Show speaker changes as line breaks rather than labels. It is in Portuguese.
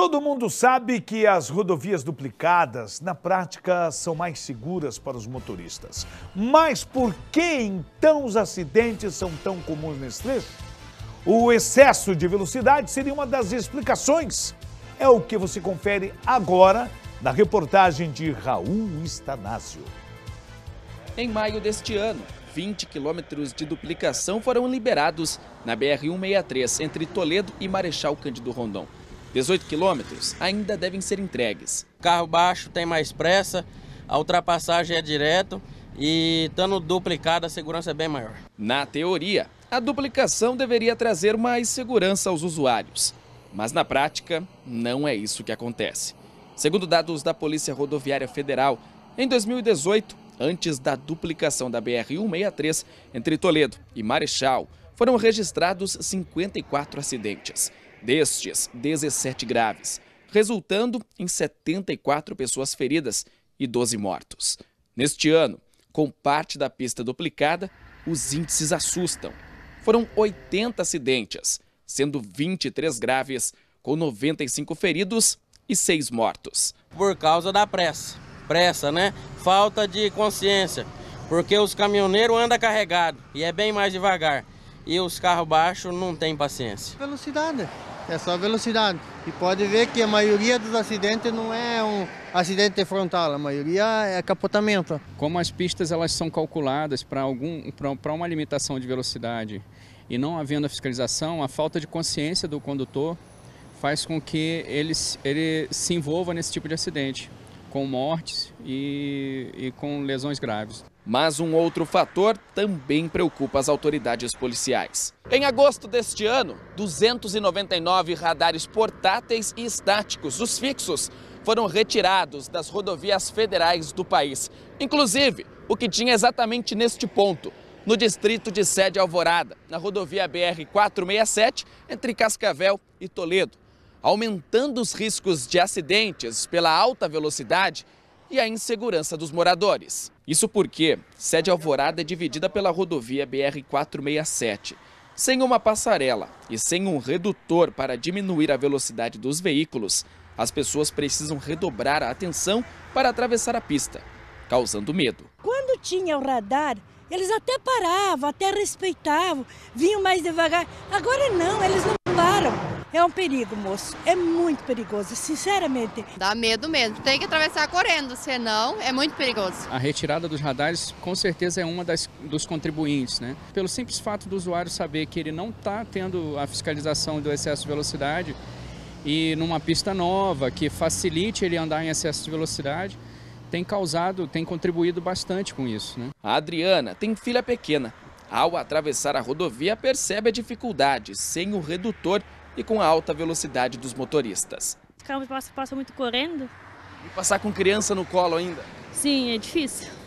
Todo mundo sabe que as rodovias duplicadas, na prática, são mais seguras para os motoristas. Mas por que então os acidentes são tão comuns nesse trecho? O excesso de velocidade seria uma das explicações. É o que você confere agora na reportagem de Raul Estanásio. Em maio deste ano, 20 quilômetros de duplicação foram liberados na BR-163 entre Toledo e Marechal Cândido Rondon. 18 quilômetros, ainda devem ser entregues. Carro baixo tem mais pressa, a ultrapassagem é direto e estando duplicada a segurança é bem maior. Na teoria, a duplicação deveria trazer mais segurança aos usuários. Mas na prática, não é isso que acontece. Segundo dados da Polícia Rodoviária Federal, em 2018, antes da duplicação da BR-163 entre Toledo e Marechal, foram registrados 54 acidentes. Destes, 17 graves, resultando em 74 pessoas feridas e 12 mortos. Neste ano, com parte da pista duplicada, os índices assustam. Foram 80 acidentes, sendo 23 graves, com 95 feridos e 6 mortos. Por causa da pressa. Pressa, né? Falta de consciência. Porque os caminhoneiros andam carregados e é bem mais devagar. E os carros baixos não têm paciência.
Velocidade é só velocidade. E pode ver que a maioria dos acidentes não é um acidente frontal, a maioria é capotamento. Como as pistas elas são calculadas para algum para uma limitação de velocidade e não havendo a fiscalização, a falta de consciência do condutor faz com que ele, ele se envolva nesse tipo de acidente com mortes e, e
com lesões graves. Mas um outro fator também preocupa as autoridades policiais. Em agosto deste ano, 299 radares portáteis e estáticos, os fixos, foram retirados das rodovias federais do país. Inclusive, o que tinha exatamente neste ponto, no distrito de Sede Alvorada, na rodovia BR 467, entre Cascavel e Toledo aumentando os riscos de acidentes pela alta velocidade e a insegurança dos moradores. Isso porque sede Alvorada é dividida pela rodovia BR-467. Sem uma passarela e sem um redutor para diminuir a velocidade dos veículos, as pessoas precisam redobrar a atenção para atravessar a pista, causando medo.
Quando tinha o radar, eles até paravam, até respeitavam, vinham mais devagar. Agora não, eles não param. É um perigo, moço. É muito perigoso, sinceramente. Dá medo mesmo. Tem que atravessar correndo, senão é muito perigoso. A retirada dos radares, com certeza, é uma das, dos contribuintes, né? Pelo simples fato do usuário saber que ele não está tendo a fiscalização do excesso de velocidade e numa pista nova que facilite ele andar em excesso de velocidade, tem causado, tem contribuído bastante com isso. Né?
A Adriana tem filha pequena. Ao atravessar a rodovia, percebe a dificuldade sem o redutor e com a alta velocidade dos motoristas.
Os carros passam, passam muito correndo.
E passar com criança no colo ainda?
Sim, é difícil.